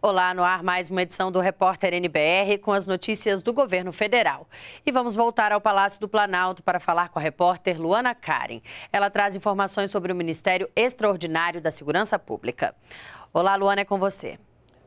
Olá, no ar mais uma edição do Repórter NBR com as notícias do governo federal. E vamos voltar ao Palácio do Planalto para falar com a repórter Luana Karen. Ela traz informações sobre o Ministério Extraordinário da Segurança Pública. Olá, Luana, é com você.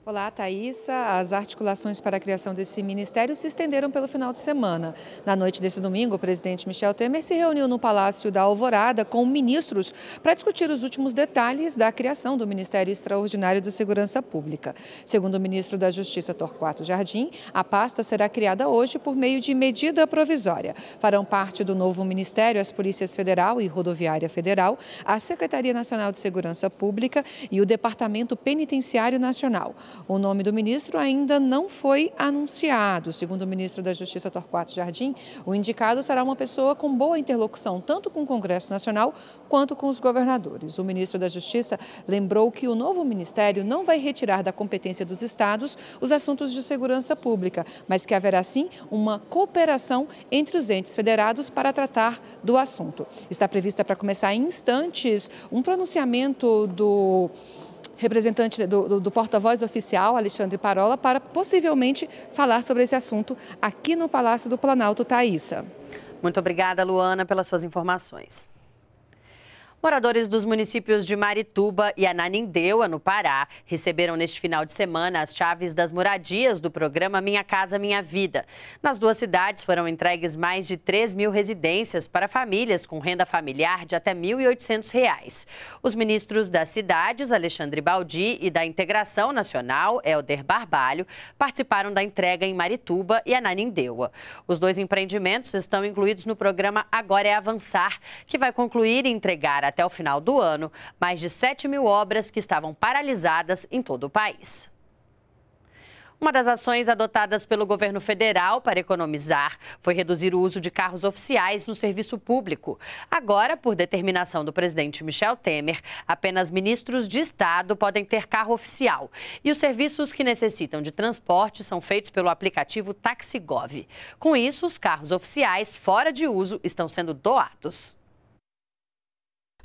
Olá, Thaisa. As articulações para a criação desse ministério se estenderam pelo final de semana. Na noite desse domingo, o presidente Michel Temer se reuniu no Palácio da Alvorada com ministros para discutir os últimos detalhes da criação do Ministério Extraordinário de Segurança Pública. Segundo o ministro da Justiça, Torquato Jardim, a pasta será criada hoje por meio de medida provisória. Farão parte do novo ministério as Polícias Federal e Rodoviária Federal, a Secretaria Nacional de Segurança Pública e o Departamento Penitenciário Nacional. O nome do ministro ainda não foi anunciado. Segundo o ministro da Justiça, Torquato Jardim, o indicado será uma pessoa com boa interlocução, tanto com o Congresso Nacional quanto com os governadores. O ministro da Justiça lembrou que o novo ministério não vai retirar da competência dos estados os assuntos de segurança pública, mas que haverá sim uma cooperação entre os entes federados para tratar do assunto. Está prevista para começar em instantes um pronunciamento do representante do, do, do porta-voz oficial, Alexandre Parola, para possivelmente falar sobre esse assunto aqui no Palácio do Planalto, Thaisa. Muito obrigada, Luana, pelas suas informações. Moradores dos municípios de Marituba e Ananindeua, no Pará, receberam neste final de semana as chaves das moradias do programa Minha Casa Minha Vida. Nas duas cidades foram entregues mais de 3 mil residências para famílias com renda familiar de até R$ 1.800. Os ministros das cidades, Alexandre Baldi, e da Integração Nacional, Helder Barbalho, participaram da entrega em Marituba e Ananindeua. Os dois empreendimentos estão incluídos no programa Agora é Avançar, que vai concluir e entregar a até o final do ano mais de 7 mil obras que estavam paralisadas em todo o país. Uma das ações adotadas pelo governo federal para economizar foi reduzir o uso de carros oficiais no serviço público. Agora, por determinação do presidente Michel Temer, apenas ministros de Estado podem ter carro oficial. E os serviços que necessitam de transporte são feitos pelo aplicativo Taxigov. Com isso, os carros oficiais fora de uso estão sendo doados.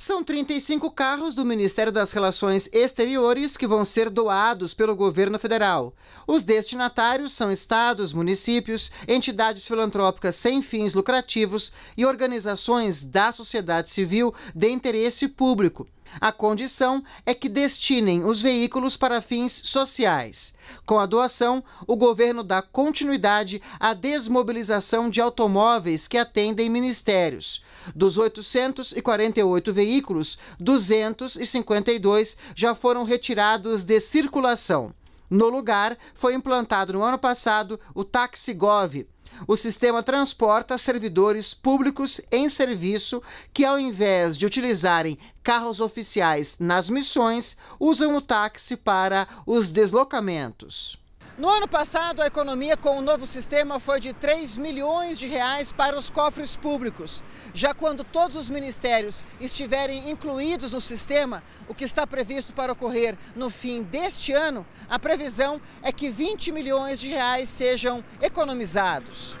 São 35 carros do Ministério das Relações Exteriores que vão ser doados pelo governo federal. Os destinatários são estados, municípios, entidades filantrópicas sem fins lucrativos e organizações da sociedade civil de interesse público. A condição é que destinem os veículos para fins sociais. Com a doação, o governo dá continuidade à desmobilização de automóveis que atendem ministérios. Dos 848 veículos, 252 já foram retirados de circulação. No lugar, foi implantado no ano passado o Taxigov o sistema transporta servidores públicos em serviço que, ao invés de utilizarem carros oficiais nas missões, usam o táxi para os deslocamentos. No ano passado, a economia com o novo sistema foi de 3 milhões de reais para os cofres públicos. Já quando todos os ministérios estiverem incluídos no sistema, o que está previsto para ocorrer no fim deste ano, a previsão é que 20 milhões de reais sejam economizados.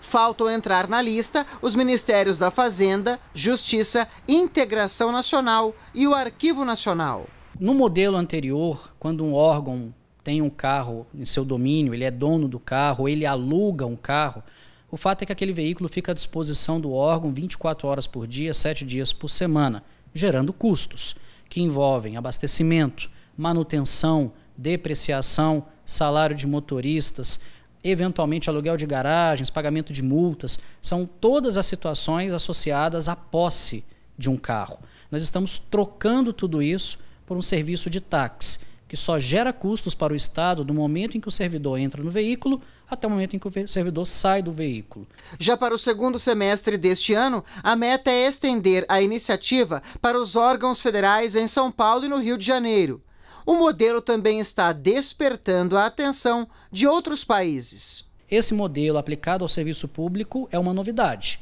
Faltam entrar na lista os ministérios da Fazenda, Justiça, Integração Nacional e o Arquivo Nacional. No modelo anterior, quando um órgão tem um carro em seu domínio, ele é dono do carro, ele aluga um carro, o fato é que aquele veículo fica à disposição do órgão 24 horas por dia, 7 dias por semana, gerando custos que envolvem abastecimento, manutenção, depreciação, salário de motoristas, eventualmente aluguel de garagens, pagamento de multas, são todas as situações associadas à posse de um carro. Nós estamos trocando tudo isso por um serviço de táxi que só gera custos para o Estado do momento em que o servidor entra no veículo até o momento em que o servidor sai do veículo. Já para o segundo semestre deste ano, a meta é estender a iniciativa para os órgãos federais em São Paulo e no Rio de Janeiro. O modelo também está despertando a atenção de outros países. Esse modelo aplicado ao serviço público é uma novidade.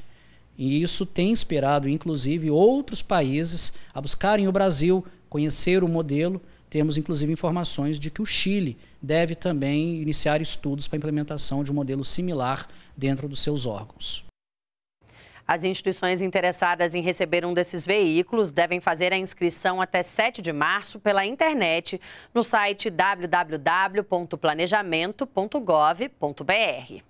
E isso tem inspirado, inclusive, outros países a buscarem o Brasil, conhecer o modelo temos, inclusive, informações de que o Chile deve também iniciar estudos para a implementação de um modelo similar dentro dos seus órgãos. As instituições interessadas em receber um desses veículos devem fazer a inscrição até 7 de março pela internet no site www.planejamento.gov.br.